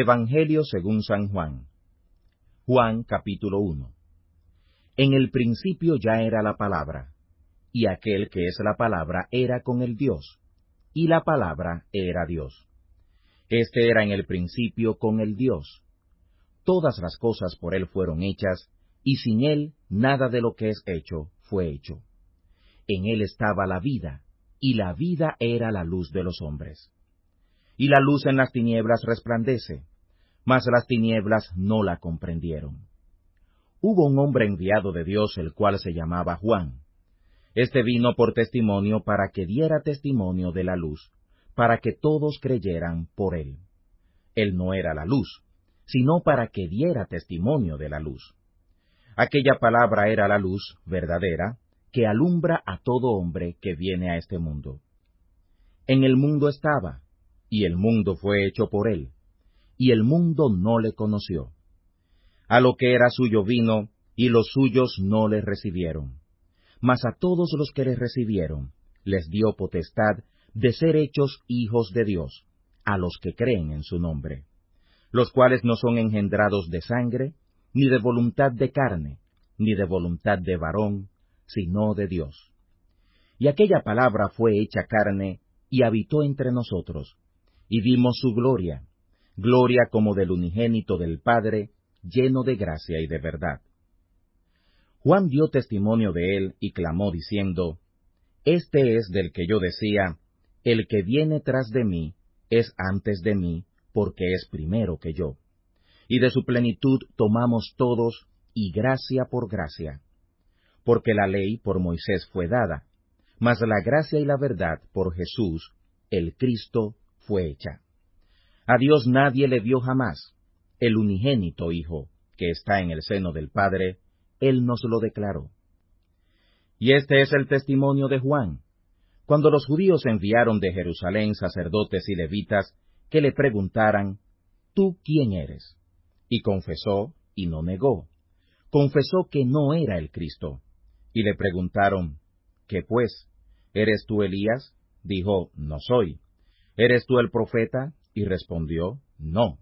Evangelio según San Juan. Juan capítulo 1. En el principio ya era la palabra, y aquel que es la palabra era con el Dios, y la palabra era Dios. Este era en el principio con el Dios. Todas las cosas por él fueron hechas, y sin él nada de lo que es hecho fue hecho. En él estaba la vida, y la vida era la luz de los hombres y la luz en las tinieblas resplandece, mas las tinieblas no la comprendieron. Hubo un hombre enviado de Dios el cual se llamaba Juan. Este vino por testimonio para que diera testimonio de la luz, para que todos creyeran por él. Él no era la luz, sino para que diera testimonio de la luz. Aquella palabra era la luz verdadera, que alumbra a todo hombre que viene a este mundo. En el mundo estaba, y el mundo fue hecho por él, y el mundo no le conoció. A lo que era suyo vino, y los suyos no le recibieron. Mas a todos los que le recibieron, les dio potestad de ser hechos hijos de Dios, a los que creen en su nombre, los cuales no son engendrados de sangre, ni de voluntad de carne, ni de voluntad de varón, sino de Dios. Y aquella palabra fue hecha carne y habitó entre nosotros, y vimos su gloria, gloria como del unigénito del Padre, lleno de gracia y de verdad. Juan dio testimonio de él y clamó diciendo, Este es del que yo decía, el que viene tras de mí es antes de mí, porque es primero que yo. Y de su plenitud tomamos todos, y gracia por gracia. Porque la ley por Moisés fue dada, mas la gracia y la verdad por Jesús, el Cristo fue hecha. A Dios nadie le vio jamás. El unigénito Hijo, que está en el seno del Padre, Él nos lo declaró. Y este es el testimonio de Juan. Cuando los judíos enviaron de Jerusalén sacerdotes y levitas que le preguntaran, ¿tú quién eres? Y confesó y no negó. Confesó que no era el Cristo. Y le preguntaron, ¿qué pues? ¿Eres tú Elías? Dijo, no soy. ¿Eres tú el profeta? Y respondió, No.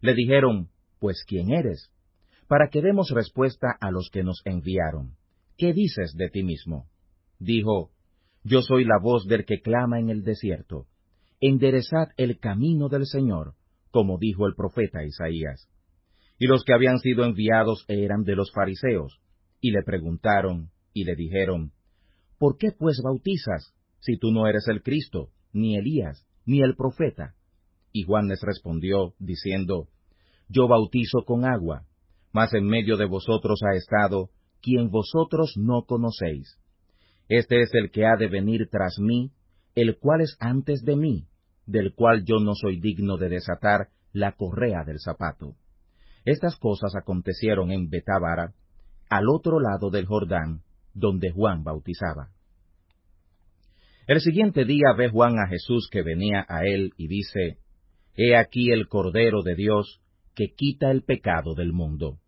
Le dijeron, Pues ¿quién eres? Para que demos respuesta a los que nos enviaron. ¿Qué dices de ti mismo? Dijo, Yo soy la voz del que clama en el desierto. Enderezad el camino del Señor, como dijo el profeta Isaías. Y los que habían sido enviados eran de los fariseos, y le preguntaron, y le dijeron, ¿Por qué pues bautizas, si tú no eres el Cristo, ni Elías, ni el profeta. Y Juan les respondió, diciendo, Yo bautizo con agua, mas en medio de vosotros ha estado quien vosotros no conocéis. Este es el que ha de venir tras mí, el cual es antes de mí, del cual yo no soy digno de desatar la correa del zapato. Estas cosas acontecieron en Betábara, al otro lado del Jordán, donde Juan bautizaba. El siguiente día ve Juan a Jesús que venía a él y dice, He aquí el Cordero de Dios que quita el pecado del mundo.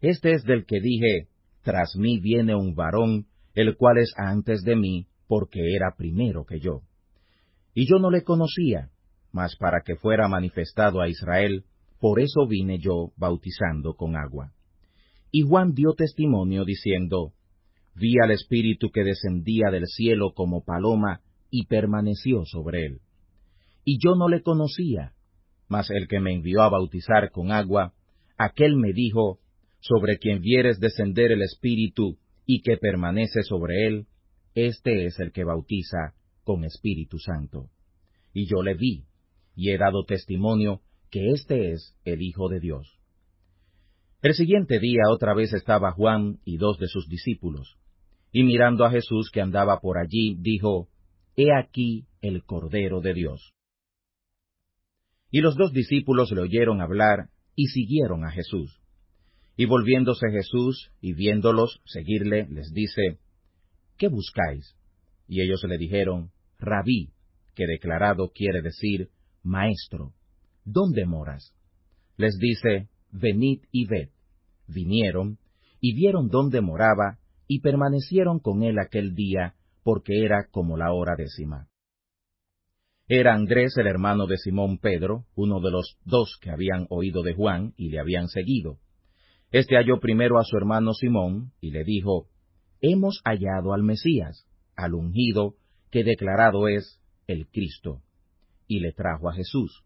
Este es del que dije, Tras mí viene un varón, el cual es antes de mí, porque era primero que yo. Y yo no le conocía, mas para que fuera manifestado a Israel, por eso vine yo bautizando con agua. Y Juan dio testimonio diciendo, Vi al Espíritu que descendía del cielo como paloma y permaneció sobre él. Y yo no le conocía, mas el que me envió a bautizar con agua, aquel me dijo, sobre quien vieres descender el Espíritu y que permanece sobre él, este es el que bautiza con Espíritu Santo. Y yo le vi, y he dado testimonio que este es el Hijo de Dios. El siguiente día otra vez estaba Juan y dos de sus discípulos. Y mirando a Jesús que andaba por allí, dijo, He aquí el Cordero de Dios. Y los dos discípulos le oyeron hablar y siguieron a Jesús. Y volviéndose Jesús y viéndolos seguirle, les dice, ¿Qué buscáis? Y ellos le dijeron, Rabí, que declarado quiere decir, Maestro, ¿dónde moras? Les dice, Venid y ved. Vinieron y vieron dónde moraba y permanecieron con él aquel día, porque era como la hora décima. Era Andrés el hermano de Simón Pedro, uno de los dos que habían oído de Juan y le habían seguido. Este halló primero a su hermano Simón y le dijo, Hemos hallado al Mesías, al ungido, que declarado es el Cristo. Y le trajo a Jesús.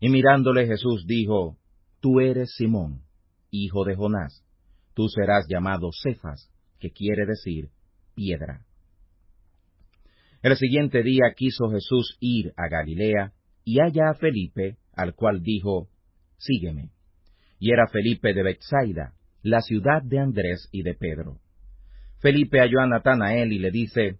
Y mirándole Jesús dijo, Tú eres Simón, hijo de Jonás, tú serás llamado Cefas, que quiere decir piedra. El siguiente día quiso Jesús ir a Galilea, y halla a Felipe, al cual dijo, Sígueme. Y era Felipe de Bethsaida, la ciudad de Andrés y de Pedro. Felipe halló a Natanael y le dice,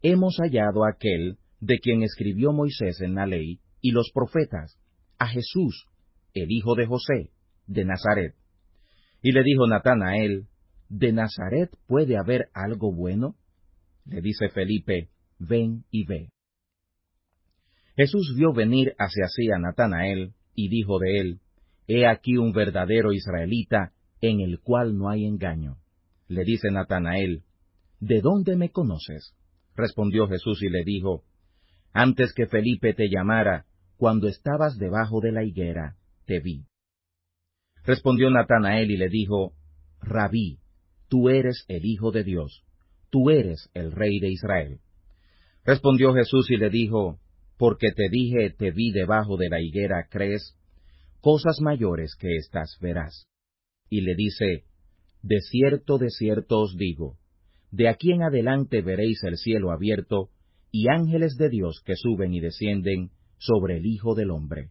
Hemos hallado a aquel de quien escribió Moisés en la ley y los profetas, a Jesús, el hijo de José, de Nazaret. Y le dijo Natanael, ¿De Nazaret puede haber algo bueno? Le dice Felipe, ven y ve. Jesús vio venir hacia sí a Natanael y dijo de él, He aquí un verdadero israelita en el cual no hay engaño. Le dice Natanael, ¿De dónde me conoces? Respondió Jesús y le dijo, Antes que Felipe te llamara, cuando estabas debajo de la higuera, te vi. Respondió Natanael y le dijo, Rabí, Tú eres el Hijo de Dios, tú eres el Rey de Israel. Respondió Jesús y le dijo, Porque te dije, te vi debajo de la higuera, ¿crees? Cosas mayores que estas verás. Y le dice, De cierto, de cierto os digo, de aquí en adelante veréis el cielo abierto, y ángeles de Dios que suben y descienden sobre el Hijo del Hombre.